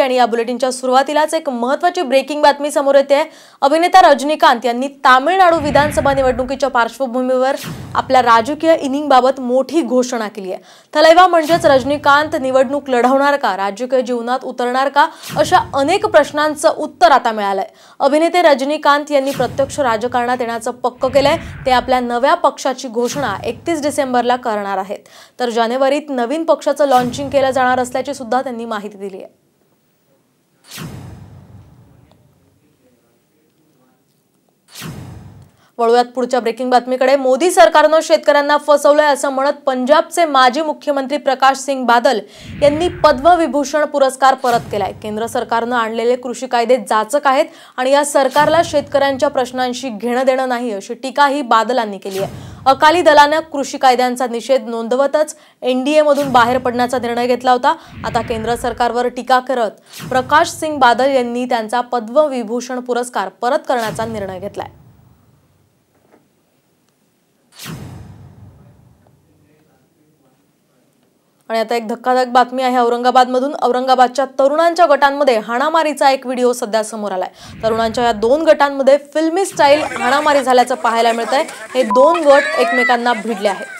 आणि या बुलेटिनच्या सुरुवातीलाच एक महत्वाची ब्रेकिंग बातमी समोर येते अभिनेता रजनीकांत यांनी तामिळनाडू विधानसभा निवडणुकीच्या पार्श्वभूमीवर आपल्या राजकीय इनिंगबाबत मोठी घोषणा केली आहे थलैवा म्हणजेच रजनीकांत निवडणूक लढवणार का राजकीय जीवनात उतरणार का अशा अनेक प्रश्नांचं उत्तर आता मिळालंय अभिनेते रजनीकांत यांनी प्रत्यक्ष राजकारणात येण्याचं पक्क केलंय ते आपल्या नव्या पक्षाची घोषणा एकतीस डिसेंबरला करणार आहेत तर जानेवारीत नवीन पक्षाचं लॉन्चिंग केलं जाणार असल्याची सुद्धा त्यांनी माहिती दिली आहे वळूयात पुढच्या ब्रेकिंग बातमीकडे मोदी सरकारनं शेतकऱ्यांना फसवलंय असं म्हणत पंजाबचे माजी मुख्यमंत्री प्रकाश सिंग बादल यांनी पद्मविभूषण पुरस्कार परत केलाय केंद्र सरकारनं आणलेले कृषी कायदे जाचक आहेत आणि या सरकारला शेतकऱ्यांच्या प्रश्नांशी घेणं देणं नाही अशी टीकाही बादलांनी केली आहे अकाली दलानं कृषी कायद्यांचा निषेध नोंदवतच मधून बाहेर पडण्याचा निर्णय घेतला होता आता केंद्र सरकारवर टीका करत प्रकाश सिंग बादल यांनी त्यांचा पद्मविभूषण पुरस्कार परत करण्याचा निर्णय घेतलाय आणि आता एक धक्कादायक बातमी आहे औरंगाबादमधून औरंगाबादच्या तरुणांच्या गटांमध्ये हाणामारीचा एक व्हिडिओ सध्या समोर आलाय तरुणांच्या या दोन गटांमध्ये फिल्मी स्टाईल हाणामारी झाल्याचं पाहायला मिळत आहे हे दोन गट एकमेकांना भिडले आहेत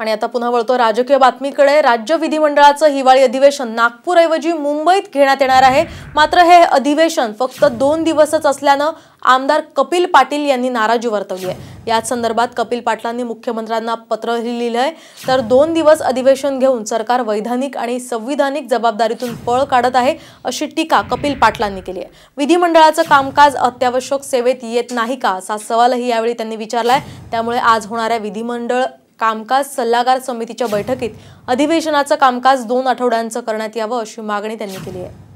आणि आता पुन्हा वळतो राजकीय बातमीकडे राज्य विधिमंडळाचं हिवाळी अधिवेशन नागपूरऐवजी मुंबईत घेण्यात येणार आहे मात्र हे अधिवेशन फक्त दोन दिवसच असल्यानं आमदार कपिल पाटील यांनी नाराजी वर्तवली आहे याच संदर्भात कपिल पाटलांनी मुख्यमंत्र्यांना पत्र लिहिलं आहे तर दोन दिवस अधिवेशन घेऊन सरकार वैधानिक आणि संविधानिक जबाबदारीतून पळ काढत आहे अशी टीका कपिल पाटलांनी केली आहे विधिमंडळाचं कामकाज अत्यावश्यक सेवेत येत नाही का असा सवालही यावेळी त्यांनी विचारला आहे त्यामुळे आज होणाऱ्या विधिमंडळ कामकाज सल्लागार समितीच्या बैठकीत अधिवेशनाचं कामकाज दोन आठवड्यांचं करण्यात यावं अशी मागणी त्यांनी केली आहे